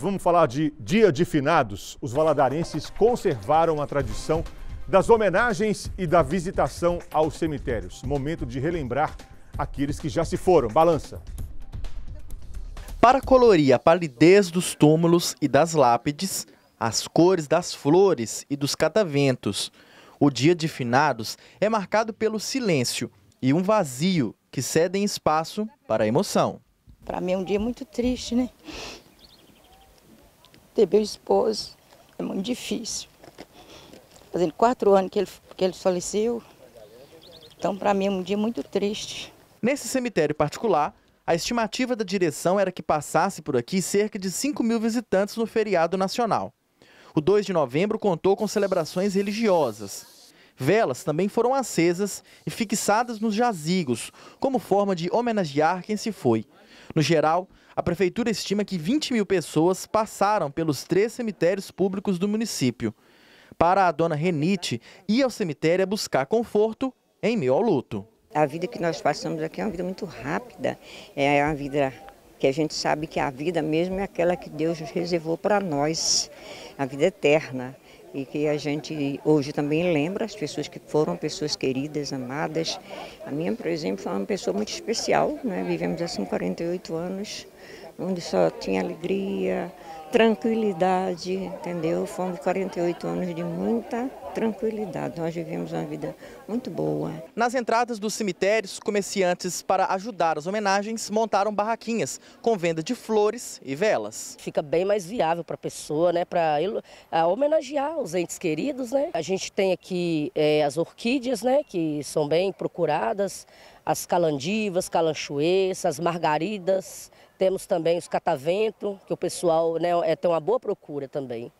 Vamos falar de Dia de Finados. Os valadarenses conservaram a tradição das homenagens e da visitação aos cemitérios. Momento de relembrar aqueles que já se foram. Balança. Para colorir a palidez dos túmulos e das lápides, as cores das flores e dos cataventos, o Dia de Finados é marcado pelo silêncio e um vazio que cedem espaço para a emoção. Para mim é um dia muito triste, né? ter meu esposo é muito difícil. Fazendo quatro anos que ele, que ele faleceu, então para mim é um dia muito triste. Nesse cemitério particular, a estimativa da direção era que passasse por aqui cerca de 5 mil visitantes no feriado nacional. O 2 de novembro contou com celebrações religiosas. Velas também foram acesas e fixadas nos jazigos, como forma de homenagear quem se foi. No geral, a prefeitura estima que 20 mil pessoas passaram pelos três cemitérios públicos do município. Para a dona Renite, ir ao cemitério é buscar conforto em meio ao luto. A vida que nós passamos aqui é uma vida muito rápida, é uma vida que a gente sabe que a vida mesmo é aquela que Deus reservou para nós, a vida eterna e que a gente hoje também lembra as pessoas que foram pessoas queridas, amadas. A minha, por exemplo, foi uma pessoa muito especial, né? vivemos assim 48 anos, onde só tinha alegria, tranquilidade, entendeu? Fomos 48 anos de muita tranquilidade. Nós vivemos uma vida muito boa. Nas entradas dos cemitérios, comerciantes, para ajudar as homenagens, montaram barraquinhas com venda de flores e velas. Fica bem mais viável para a pessoa, né, para homenagear os entes queridos. Né? A gente tem aqui é, as orquídeas, né, que são bem procuradas, as calandivas, calanchoês, as margaridas. Temos também os catavento, que o pessoal né, é, tem uma boa procura também.